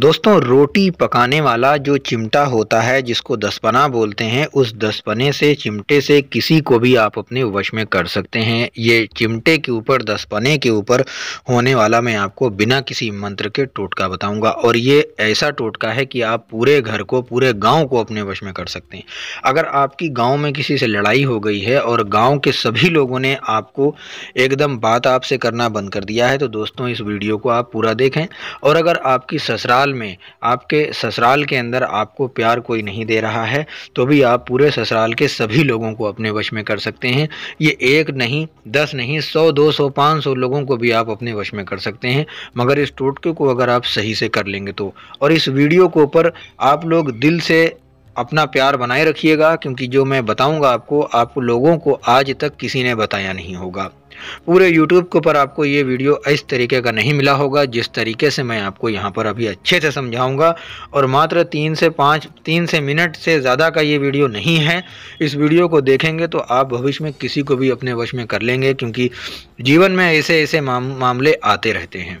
दोस्तों रोटी पकाने वाला जो चिमटा होता है जिसको दसपना बोलते हैं उस दसपने से चिमटे से किसी को भी आप अपने वश में कर सकते हैं ये चिमटे के ऊपर दसपने के ऊपर होने वाला मैं आपको बिना किसी मंत्र के टोटका बताऊंगा और ये ऐसा टोटका है कि आप पूरे घर को पूरे गांव को अपने वश में कर सकते हैं अगर आपकी गाँव में किसी से लड़ाई हो गई है और गाँव के सभी लोगों ने आपको एकदम बात आपसे करना बंद कर दिया है तो दोस्तों इस वीडियो को आप पूरा देखें और अगर आपकी ससुराल ससुराल में आपके ससुराल के अंदर आपको प्यार कोई नहीं दे रहा है तो भी आप पूरे ससुराल के सभी लोगों को अपने वश में कर सकते हैं ये एक नहीं दस नहीं सौ दो सौ पाँच सौ लोगों को भी आप अपने वश में कर सकते हैं मगर इस टोटके को अगर आप सही से कर लेंगे तो और इस वीडियो को ऊपर आप लोग दिल से अपना प्यार बनाए रखिएगा क्योंकि जो मैं बताऊंगा आपको आप लोगों को आज तक किसी ने बताया नहीं होगा पूरे YouTube के ऊपर आपको ये वीडियो इस तरीके का नहीं मिला होगा जिस तरीके से मैं आपको यहाँ पर अभी अच्छे से समझाऊंगा और मात्र तीन से पाँच तीन से मिनट से ज़्यादा का ये वीडियो नहीं है इस वीडियो को देखेंगे तो आप भविष्य में किसी को भी अपने वश में कर लेंगे क्योंकि जीवन में ऐसे ऐसे माम, मामले आते रहते हैं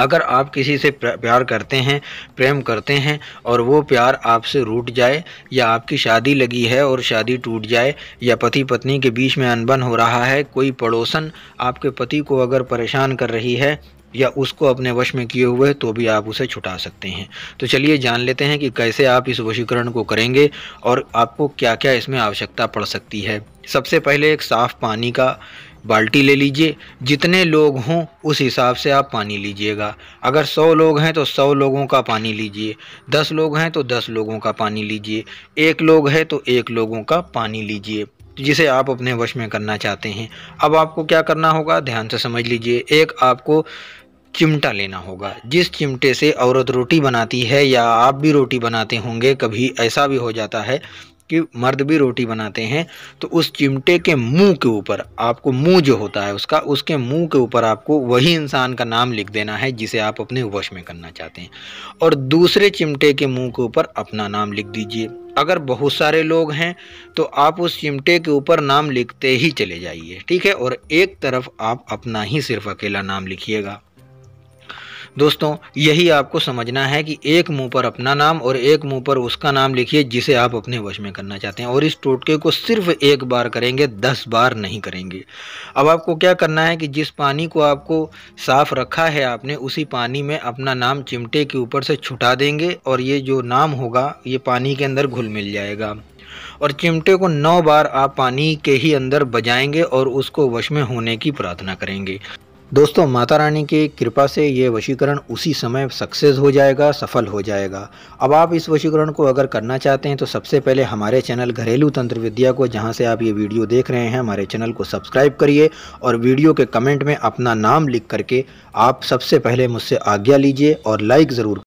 अगर आप किसी से प्यार करते हैं प्रेम करते हैं और वो प्यार आपसे रूट जाए या आपकी शादी लगी है और शादी टूट जाए या पति पत्नी के बीच में अनबन हो रहा है कोई पड़ोसन आपके पति को अगर परेशान कर रही है या उसको अपने वश में किए हुए तो भी आप उसे छुटा सकते हैं तो चलिए जान लेते हैं कि कैसे आप इस वशीकरण को करेंगे और आपको क्या क्या इसमें आवश्यकता पड़ सकती है सबसे पहले एक साफ़ पानी का बाल्टी ले लीजिए जितने लोग हों उस हिसाब से आप पानी लीजिएगा अगर सौ लोग हैं तो सौ लोगों का पानी लीजिए दस लोग हैं तो दस लोगों का पानी लीजिए एक लोग है तो एक लोगों का पानी लीजिए जिसे आप अपने वश में करना चाहते हैं अब आपको क्या करना होगा ध्यान से समझ लीजिए एक आपको चिमटा लेना होगा जिस चिमटे से औरत रोटी बनाती है या आप भी रोटी बनाते होंगे कभी ऐसा भी हो जाता है कि मर्द भी रोटी बनाते हैं तो उस चिमटे के मुंह के ऊपर आपको मुंह जो होता है उसका उसके मुंह के ऊपर आपको वही इंसान का नाम लिख देना है जिसे आप अपने वश में करना चाहते हैं और दूसरे चिमटे के मुंह के ऊपर अपना नाम लिख दीजिए अगर बहुत सारे लोग हैं तो आप उस चिमटे के ऊपर नाम लिखते ही चले जाइए ठीक है और एक तरफ आप अपना ही सिर्फ अकेला नाम लिखिएगा दोस्तों यही आपको समझना है कि एक मुंह पर अपना नाम और एक मुंह पर उसका नाम लिखिए जिसे आप अपने वश में करना चाहते हैं और इस टोटके को सिर्फ एक बार करेंगे दस बार नहीं करेंगे अब आपको क्या करना है कि जिस पानी को आपको साफ रखा है आपने उसी पानी में अपना नाम चिमटे के ऊपर से छुटा देंगे और ये जो नाम होगा ये पानी के अंदर घुल मिल जाएगा और चिमटे को नौ बार आप पानी के ही अंदर बजाएंगे और उसको वश में होने की प्रार्थना करेंगे दोस्तों माता रानी की कृपा से ये वशीकरण उसी समय सक्सेस हो जाएगा सफल हो जाएगा अब आप इस वशीकरण को अगर करना चाहते हैं तो सबसे पहले हमारे चैनल घरेलू तंत्र विद्या को जहाँ से आप ये वीडियो देख रहे हैं हमारे चैनल को सब्सक्राइब करिए और वीडियो के कमेंट में अपना नाम लिख करके आप सबसे पहले मुझसे आज्ञा लीजिए और लाइक ज़रूर